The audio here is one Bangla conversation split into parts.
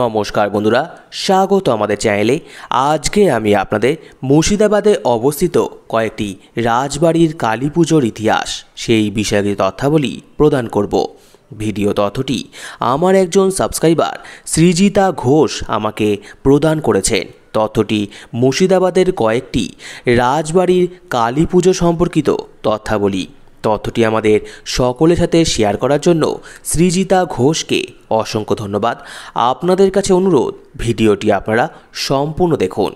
নমস্কার বন্ধুরা স্বাগত আমাদের চ্যানেলে আজকে আমি আপনাদের মুর্শিদাবাদে অবস্থিত কয়েকটি রাজবাড়ির কালী পুজোর ইতিহাস সেই বিষয়ে তথ্যাবলী প্রদান করব ভিডিও তথ্যটি আমার একজন সাবস্ক্রাইবার সৃজিতা ঘোষ আমাকে প্রদান করেছেন তথ্যটি মুর্শিদাবাদের কয়েকটি রাজবাড়ির কালী পুজো সম্পর্কিত তথ্যাবলী তথ্যটি আমাদের সকলের সাথে শেয়ার করার জন্য সৃজিতা ঘোষকে অসংখ্য ধন্যবাদ আপনাদের কাছে অনুরোধ ভিডিওটি আপনারা সম্পূর্ণ দেখুন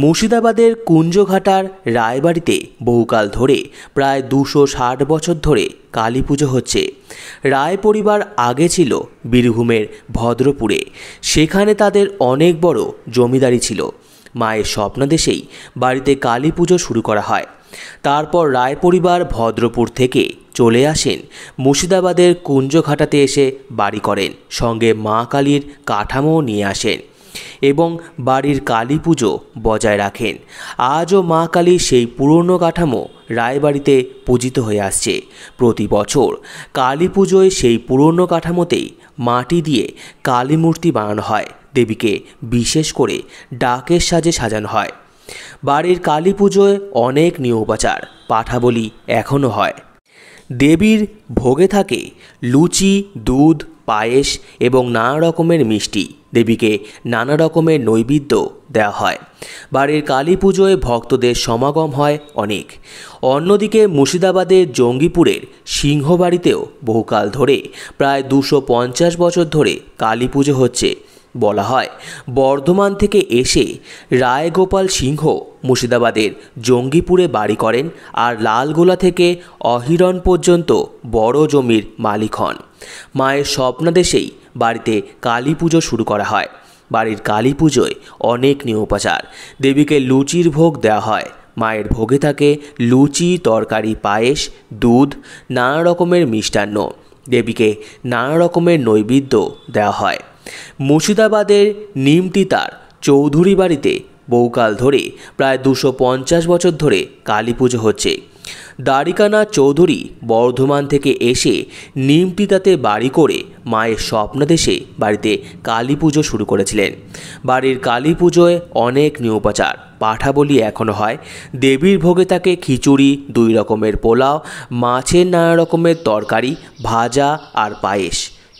মুর্শিদাবাদের কুঞ্জঘাটার রায়বাড়িতে বহুকাল ধরে প্রায় দুশো ষাট বছর ধরে কালী পুজো হচ্ছে রায় পরিবার আগে ছিল বীরভূমের ভদ্রপুরে সেখানে তাদের অনেক বড় জমিদারি ছিল মায়ের দেশেই বাড়িতে কালী পুজো শুরু করা হয় তারপর রায় পরিবার ভদ্রপুর থেকে চলে আসেন মুর্শিদাবাদের কুঞ্জঘাটাতে এসে বাড়ি করেন সঙ্গে মা কালীর কাঠামো নিয়ে আসেন এবং বাড়ির কালী পুজো বজায় রাখেন আজও মা কালী সেই পুরনো কাঠামো রায়বাড়িতে পূজিত হয়ে আসছে প্রতি বছর কালী পুজোয় সেই পুরনো কাঠামোতেই মাটি দিয়ে কালী মূর্তি বানানো হয় দেবীকে বিশেষ করে ডাকের সাজে সাজানো হয় বাড়ির কালী পুজোয় অনেক নিয়োপাচার পাঠাবলি এখনও হয় দেবীর ভোগে থাকে লুচি দুধ পায়েস এবং নানা রকমের মিষ্টি দেবীকে নানা রকমের নৈবেদ্য দেওয়া হয় বাড়ির কালী পুজোয় ভক্তদের সমাগম হয় অনেক অন্যদিকে মুর্শিদাবাদের জঙ্গিপুরের সিংহবাড়িতেও বহুকাল ধরে প্রায় দুশো বছর ধরে কালী পুজো হচ্ছে বলা হয় বর্ধমান থেকে এসে রায়গোপাল সিংহ মুর্শিদাবাদের জঙ্গিপুরে বাড়ি করেন আর লালগোলা থেকে অহিরণ পর্যন্ত বড় জমির মালিক হন মায়ের স্বপ্নাদেশেই বাড়িতে কালী পুজো শুরু করা হয় বাড়ির কালী পুজোয় অনেক নিয়োপাচার দেবীকে লুচির ভোগ দেওয়া হয় মায়ের ভোগে থাকে লুচি তরকারি পায়েস দুধ নানা রকমের মিষ্টান্ন দেবীকে নানা রকমের নৈবেদ্য দেওয়া হয় মুর্শিদাবাদের তার চৌধুরী বাড়িতে বহুকাল ধরে প্রায় দুশো পঞ্চাশ বছর ধরে কালী পুজো হচ্ছে দ্বারিকানা চৌধুরী বর্ধমান থেকে এসে নিমতিতাতে বাড়ি করে মায়ের স্বপ্ন দেশে বাড়িতে কালী পুজো শুরু করেছিলেন বাড়ির কালী পুজোয় অনেক নিয়োপাচার পাঠাবলি এখনও হয় দেবীর ভোগে তাকে খিচুড়ি দুই রকমের পোলাও মাছের নানা রকমের তরকারি ভাজা আর পায়েস